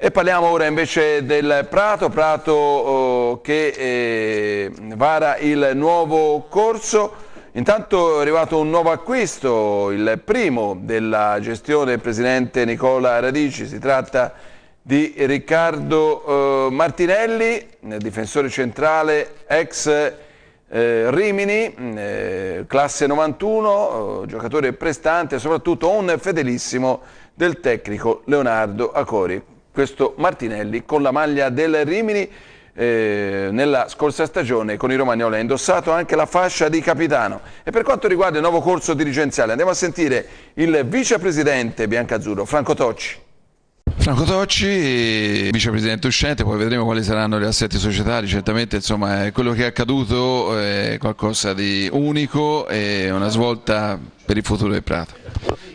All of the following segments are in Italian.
E parliamo ora invece del Prato, Prato oh, che eh, vara il nuovo corso. Intanto è arrivato un nuovo acquisto, il primo della gestione del presidente Nicola Radici, si tratta di Riccardo eh, Martinelli, difensore centrale ex eh, Rimini, mm, eh, classe 91, giocatore prestante e soprattutto un fedelissimo del tecnico Leonardo Acori questo Martinelli con la maglia del Rimini eh, nella scorsa stagione con i romagnoli ha indossato anche la fascia di capitano e per quanto riguarda il nuovo corso dirigenziale andiamo a sentire il vicepresidente biancazzurro Franco Tocci Franco Tocci, vicepresidente uscente, poi vedremo quali saranno gli assetti societari, certamente insomma, quello che è accaduto è qualcosa di unico e una svolta per il futuro del Prato.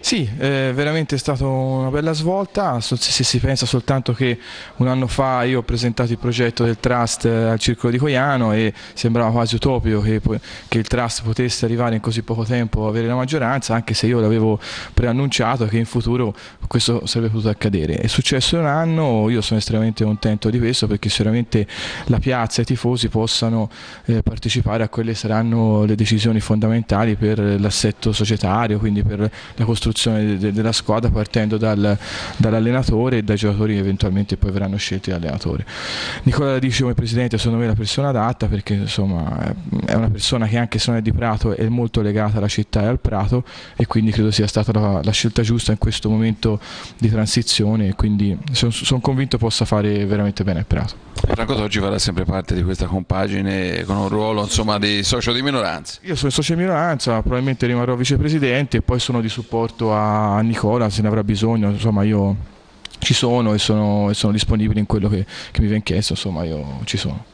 Sì, eh, è veramente stata una bella svolta, se si pensa soltanto che un anno fa io ho presentato il progetto del Trust eh, al Circolo di Coiano e sembrava quasi utopico che, che il Trust potesse arrivare in così poco tempo a avere la maggioranza, anche se io l'avevo preannunciato che in futuro questo sarebbe potuto accadere. È successo un anno, io sono estremamente contento di questo perché sicuramente la piazza e i tifosi possano eh, partecipare a quelle che saranno le decisioni fondamentali per l'assetto societario, quindi per la costruzione costruzione de della squadra partendo dal, dall'allenatore e dai giocatori che eventualmente poi verranno scelti dall'allenatore. Nicola Radici come presidente secondo me è la persona adatta perché insomma è una persona che anche se non è di Prato è molto legata alla città e al Prato e quindi credo sia stata la, la scelta giusta in questo momento di transizione e quindi sono son convinto possa fare veramente bene a Prato. Franco Toggi farà sempre parte di questa compagine con un ruolo insomma, di socio di minoranza. Io sono socio di minoranza, probabilmente rimarrò vicepresidente e poi sono di supporto detto a Nicola se ne avrà bisogno, insomma io ci sono e sono, e sono disponibile in quello che, che mi viene chiesto, insomma io ci sono.